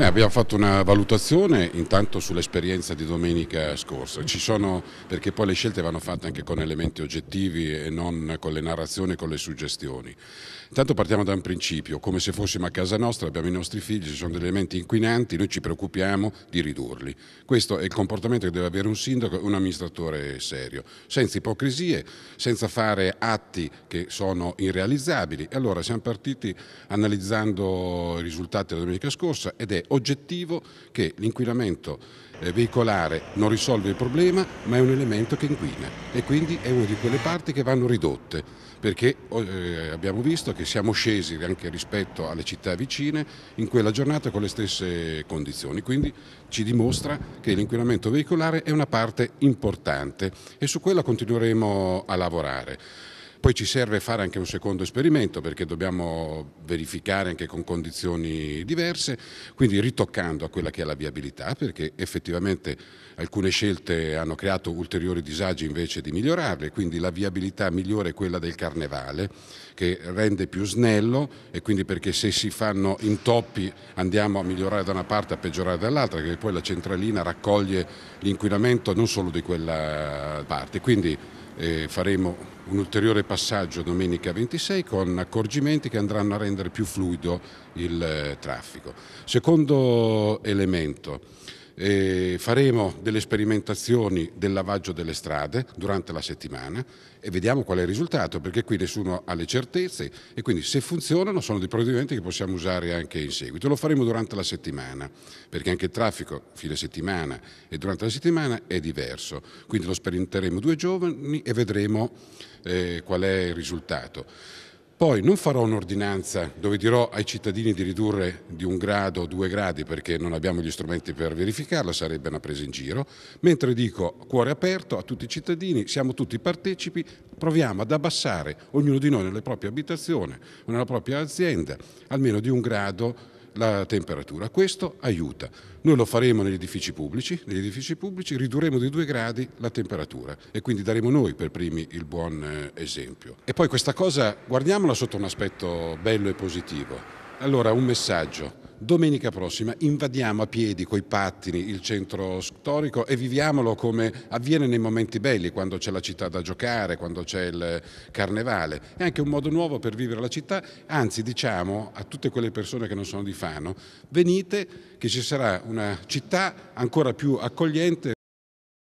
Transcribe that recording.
Beh, abbiamo fatto una valutazione intanto sull'esperienza di domenica scorsa, sono, perché poi le scelte vanno fatte anche con elementi oggettivi e non con le narrazioni e con le suggestioni. Intanto partiamo da un principio, come se fossimo a casa nostra, abbiamo i nostri figli, ci sono degli elementi inquinanti, noi ci preoccupiamo di ridurli. Questo è il comportamento che deve avere un sindaco e un amministratore serio, senza ipocrisie, senza fare atti che sono irrealizzabili. Allora siamo partiti analizzando i risultati della domenica scorsa ed è oggettivo che l'inquinamento eh, veicolare non risolve il problema ma è un elemento che inquina e quindi è una di quelle parti che vanno ridotte perché oh, eh, abbiamo visto che siamo scesi anche rispetto alle città vicine in quella giornata con le stesse condizioni, quindi ci dimostra che l'inquinamento veicolare è una parte importante e su quella continueremo a lavorare. Poi ci serve fare anche un secondo esperimento perché dobbiamo verificare anche con condizioni diverse, quindi ritoccando a quella che è la viabilità perché effettivamente alcune scelte hanno creato ulteriori disagi invece di migliorarle, quindi la viabilità migliore è quella del carnevale che rende più snello e quindi perché se si fanno intoppi andiamo a migliorare da una parte e a peggiorare dall'altra, che poi la centralina raccoglie l'inquinamento non solo di quella parte. Quindi eh, faremo un ulteriore passaggio domenica 26 con accorgimenti che andranno a rendere più fluido il eh, traffico. Secondo elemento, eh, faremo delle sperimentazioni del lavaggio delle strade durante la settimana e vediamo qual è il risultato, perché qui nessuno ha le certezze e quindi se funzionano sono dei provvedimenti che possiamo usare anche in seguito. Lo faremo durante la settimana, perché anche il traffico fine settimana e durante la settimana è diverso. Quindi lo sperimenteremo due giorni e vedremo eh, qual è il risultato. Poi non farò un'ordinanza dove dirò ai cittadini di ridurre di un grado o due gradi perché non abbiamo gli strumenti per verificarlo, sarebbe una presa in giro, mentre dico cuore aperto a tutti i cittadini, siamo tutti partecipi, proviamo ad abbassare ognuno di noi nella propria abitazione, nella propria azienda, almeno di un grado la temperatura. Questo aiuta. Noi lo faremo negli edifici pubblici, negli edifici pubblici ridurremo di due gradi la temperatura e quindi daremo noi per primi il buon eh, esempio. E poi questa cosa guardiamola sotto un aspetto bello e positivo. Allora, un messaggio. Domenica prossima invadiamo a piedi coi pattini il centro storico e viviamolo come avviene nei momenti belli, quando c'è la città da giocare, quando c'è il carnevale. È anche un modo nuovo per vivere la città, anzi diciamo a tutte quelle persone che non sono di Fano, venite che ci sarà una città ancora più accogliente.